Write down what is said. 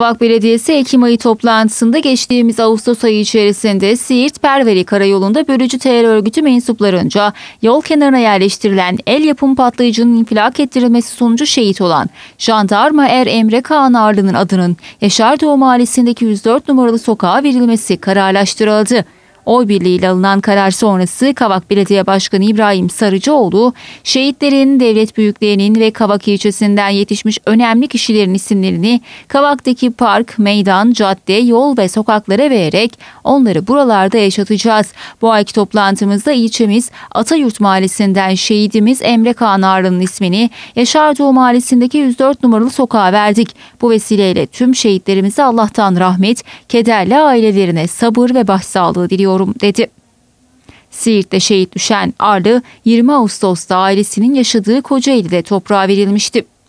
Vakf Belediyesi Ekim ayı toplantısında geçtiğimiz Ağustos ayı içerisinde Siirt Perveri Karayolu'nda bölücü terör örgütü mensuplarınca yol kenarına yerleştirilen el yapım patlayıcının infilak ettirilmesi sonucu şehit olan jandarma Er Emre Kağan Arlı'nın adının Yaşar Doğu Mahallesi'ndeki 104 numaralı sokağa verilmesi kararlaştırıldı. Oy birliğiyle alınan karar sonrası Kavak Belediye Başkanı İbrahim Sarıcıoğlu, şehitlerin, devlet büyüklerinin ve Kavak ilçesinden yetişmiş önemli kişilerin isimlerini Kavak'taki park, meydan, cadde, yol ve sokaklara vererek onları buralarda yaşatacağız. Bu ayki toplantımızda ilçemiz Atayurt Mahallesi'nden şehidimiz Emre Kağan Ağrı'nın ismini Yaşar Doğu Mahallesi'ndeki 104 numaralı sokağa verdik. Bu vesileyle tüm şehitlerimize Allah'tan rahmet, kederli ailelerine sabır ve başsağlığı diliyoruz ediyorum dedi. Siirt'te şehit düşen Arlı 20 Ağustos'ta ailesinin yaşadığı Kocaeli'de toprağa verilmişti.